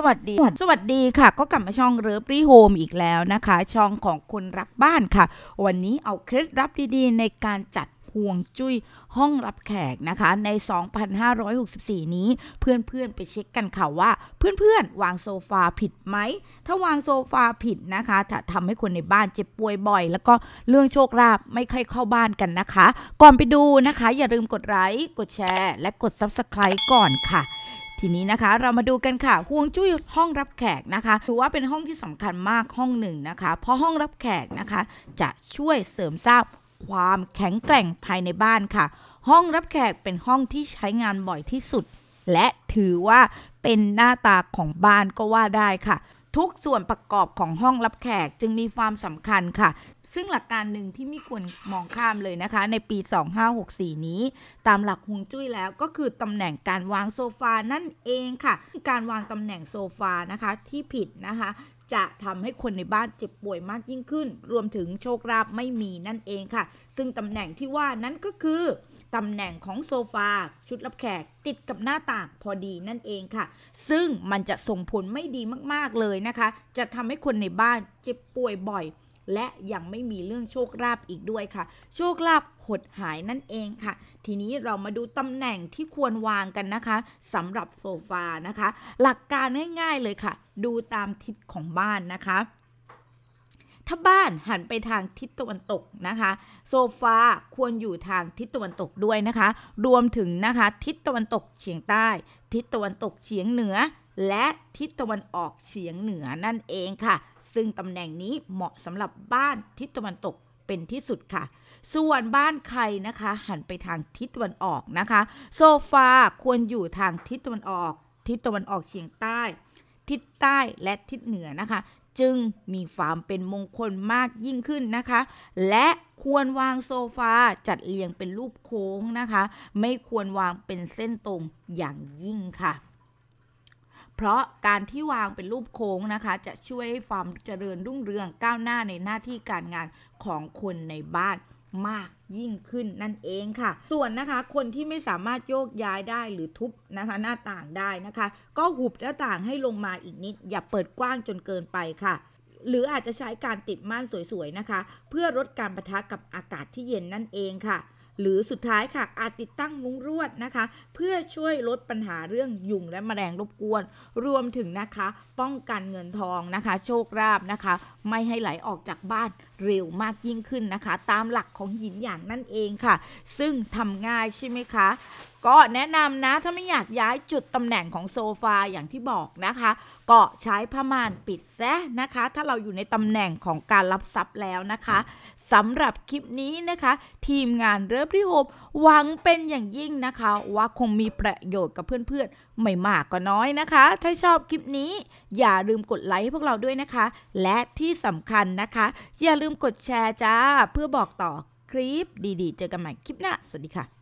สวัสดีสวัสดีค่ะ ก็กลับมาช่องเริฟรีโฮมอีกแล้วนะคะ ช่องของคนรักบ้านค่ะ วันนี้เอาเคล็ดลับดีๆ ในการจัดห่วงจุ้ยห้องรับแขกนะคะ ใน 2,564 นี้เพื่อนๆไปเช็คกันค่ะว่า เพื่อนๆวางโซฟาผิดไหม ถ้าวางโซฟาผิดนะคะจะทำให้คนในบ้านเจ็บป่วยบ่อยแล้วก็เรื่องโชคลาภไม่เคยเข้าบ้านกันนะคะ ก่อนไปดูนะคะ อย่าลืมกดไลค์กดแชร์และกด Subscribe ก่อนค่ะทีนี้นะคะเรามาดูกันค่ะห่วงจุ้ยห้องรับแขกนะคะ ถือว่าเป็นห้องที่สำคัญมากห้องหนึ่งนะคะ เพราะห้องรับแขกนะคะ จะช่วยเสริมสร้างความแข็งแกร่งภายในบ้านค่ะ ห้องรับแขกเป็นห้องที่ใช้งานบ่อยที่สุดและถือว่าเป็นหน้าตาของบ้านก็ว่าได้ค่ะ ทุกส่วนประกอบของห้องรับแขกจึงมีความสำคัญค่ะซึ่งหลักการหนึ่งที่ไม่ควรมองข้ามเลยนะคะในปี 2564 นี้ ตามหลักฮวงจุ้ยแล้วก็คือ ตำแหน่งการวางโซฟานั่นเองค่ะการวางตำแหน่งโซฟานะคะที่ผิดนะคะ จะทำให้คนในบ้านเจ็บป่วยมากยิ่งขึ้น รวมถึงโชคลาภไม่มีนั่นเองค่ะซึ่งตำแหน่งที่ว่านั้นก็คือ ตำแหน่งของโซฟาชุดรับแขกติดกับหน้าต่างพอดีนั่นเองค่ะ ซึ่งมันจะส่งผลไม่ดีมากๆเลยนะคะ จะทำให้คนในบ้านเจ็บป่วยบ่อยและยังไม่มีเรื่องโชคลาภอีกด้วยค่ะ โชคลาภหดหายนั่นเองค่ะ ทีนี้เรามาดูตำแหน่งที่ควรวางกันนะคะสำหรับโซฟานะคะ หลักการง่ายๆเลยค่ะ ดูตามทิศของบ้านนะคะ ถ้าบ้านหันไปทางทิศตะวันตกนะคะ โซฟาควรอยู่ทางทิศตะวันตกด้วยนะคะ รวมถึงนะคะทิศตะวันตกเฉียงใต้ ทิศตะวันตกเฉียงเหนือและทิศตะวันออกเฉียงเหนือนั่นเองค่ะ ซึ่งตำแหน่งนี้เหมาะสำหรับบ้านทิศตะวันตกเป็นที่สุดค่ะ ส่วนบ้านใครนะคะ หันไปทางทิศตะวันออกนะคะ โซฟาควรอยู่ทางทิศตะวันออก ทิศตะวันออกเฉียงใต้ ทิศใต้และทิศเหนือนะคะ จึงมีความเป็นมงคลมากยิ่งขึ้นนะคะ และควรวางโซฟาจัดเรียงเป็นรูปโค้งนะคะ ไม่ควรวางเป็นเส้นตรงอย่างยิ่งค่ะเพราะการที่วางเป็นรูปโค้งนะคะจะช่วยให้ความเจริญรุ่งเรืองก้าวหน้าในหน้าที่การงานของคนในบ้านมากยิ่งขึ้นนั่นเองค่ะ ส่วนนะคะคนที่ไม่สามารถโยกย้ายได้หรือทุบนะคะหน้าต่างได้นะคะ ก็หุบหน้าต่างให้ลงมาอีกนิดอย่าเปิดกว้างจนเกินไปค่ะ หรืออาจจะใช้การติดม่านสวยๆนะคะ เพื่อลดการประทะกับอากาศที่เย็นนั่นเองค่ะหรือสุดท้ายค่ะ อาจติดตั้งมุ้งรวดนะคะ เพื่อช่วยลดปัญหาเรื่องยุงและแมลงรบกวน รวมถึงนะคะ ป้องกันเงินทองนะคะ โชคลาภนะคะ ไม่ให้ไหลออกจากบ้านเร็วมากยิ่งขึ้นนะคะ ตามหลักของหินอย่างนั่นเองค่ะ ซึ่งทำง่ายใช่ไหมคะก็แนะนำนะถ้าไม่อยากย้ายจุดตำแหน่งของโซฟา อย่างที่บอกนะคะ ก็ใช้ผ้าม่านปิดซะนะคะ ถ้าเราอยู่ในตำแหน่งของการรับทรัพย์แล้วนะคะสำหรับคลิปนี้นะคะ ทีมงานเริ่มที่โฮหวังเป็นอย่างยิ่งนะคะ ว่าคงมีประโยชน์กับเพื่อนๆไม่มากก็น้อยนะคะ ถ้าชอบคลิปนี้อย่าลืมกดไลค์ให้พวกเราด้วยนะคะ และที่สำคัญนะคะ อย่าลืมกดแชร์จ้า เพื่อบอกต่อคลิป ดีๆเจอกันใหม่คลิปหน้าสวัสดีค่ะ